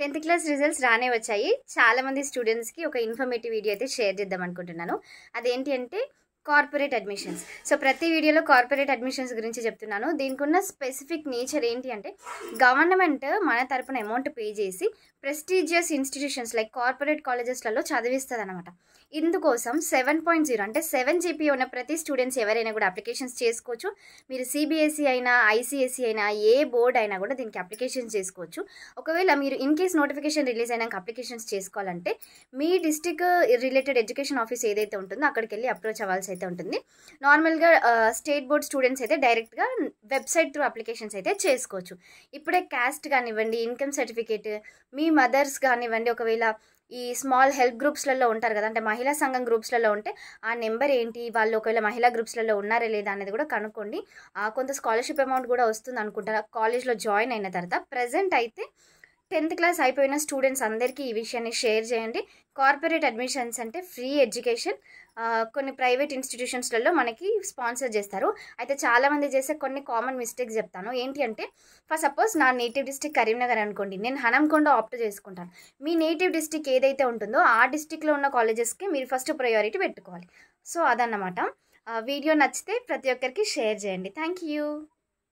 tenth class results రానే వచ్చాయి చాలామంది స్టూడెంట్స్కి ఒక ఇన్ఫర్మేటివ్ వీడియో అయితే షేర్ చేద్దాం అనుకుంటున్నాను అదేంటి అంటే కార్పొరేట్ అడ్మిషన్స్ సో ప్రతి వీడియోలో కార్పొరేట్ అడ్మిషన్స్ గురించి చెప్తున్నాను దీనికి ఉన్న స్పెసిఫిక్ నేచర్ ఏంటి అంటే గవర్నమెంట్ మన తరపున అమౌంట్ పే చేసి ప్రెస్టీజియస్ ఇన్స్టిట్యూషన్స్ లైక్ కార్పొరేట్ కాలేజెస్లలో చదివిస్తుంది అనమాట ఇందుకోసం సెవెన్ పాయింట్ జీరో అంటే సెవెన్ జీపీ ఉన్న ప్రతి స్టూడెంట్స్ ఎవరైనా కూడా అప్లికేషన్స్ చేసుకోవచ్చు మీరు సిబిఎస్ఈ అయినా ఐసీఎస్ఈ అయినా ఏ బోర్డ్ అయినా కూడా దీనికి అప్లికేషన్స్ చేసుకోవచ్చు ఒకవేళ మీరు ఇన్ కేస్ నోటిఫికేషన్ రిలీజ్ అయినాక అప్లికేషన్స్ చేసుకోవాలంటే మీ డిస్టిక్ రిలేటెడ్ ఎడ్యుకేషన్ ఆఫీస్ ఏదైతే ఉంటుందో అక్కడికి వెళ్ళి అప్రోచ్ అవ్వాల్సి అయితే ఉంటుంది నార్మల్గా స్టేట్ బోర్డ్ స్టూడెంట్స్ అయితే డైరెక్ట్గా వెబ్సైట్ త్రూ అప్లికేషన్స్ అయితే చేసుకోవచ్చు ఇప్పుడే క్యాస్ట్ కానివ్వండి ఇన్కమ్ సర్టిఫికేట్ మీ మదర్స్ కానివ్వండి ఒకవేళ ఈ స్మాల్ హెల్ప్ గ్రూప్స్లలో ఉంటారు కదా అంటే మహిళా సంఘం గ్రూప్స్లలో ఉంటే ఆ నెంబర్ ఏంటి వాళ్ళు ఒకవేళ మహిళా గ్రూప్స్లలో ఉన్నారా లేదా అనేది కూడా కనుక్కోండి కొంత స్కాలర్షిప్ అమౌంట్ కూడా వస్తుంది అనుకుంటారు కాలేజ్లో జాయిన్ అయిన తర్వాత ప్రజెంట్ అయితే టెన్త్ క్లాస్ అయిపోయిన స్టూడెంట్స్ అందరికీ ఈ విషయాన్ని షేర్ చేయండి కార్పొరేట్ అడ్మిషన్స్ అంటే ఫ్రీ ఎడ్యుకేషన్ కొన్ని ప్రైవేట్ ఇన్స్టిట్యూషన్స్లలో మనకి స్పాన్సర్ చేస్తారు అయితే చాలామంది చేసే కొన్ని కామన్ మిస్టేక్స్ చెప్తాను ఏంటి అంటే ఫర్ సపోజ్ నా నేటివ్ డిస్టిక్ కరీంనగర్ అనుకోండి నేను హనంకొండ ఆప్ట్ చేసుకుంటాను మీ నేటివ్ డిస్టిక్ ఏదైతే ఉంటుందో ఆ డిస్టిక్లో ఉన్న కాలేజెస్కి మీరు ఫస్ట్ ప్రయారిటీ పెట్టుకోవాలి సో అదన్నమాట వీడియో నచ్చితే ప్రతి ఒక్కరికి షేర్ చేయండి థ్యాంక్ యూ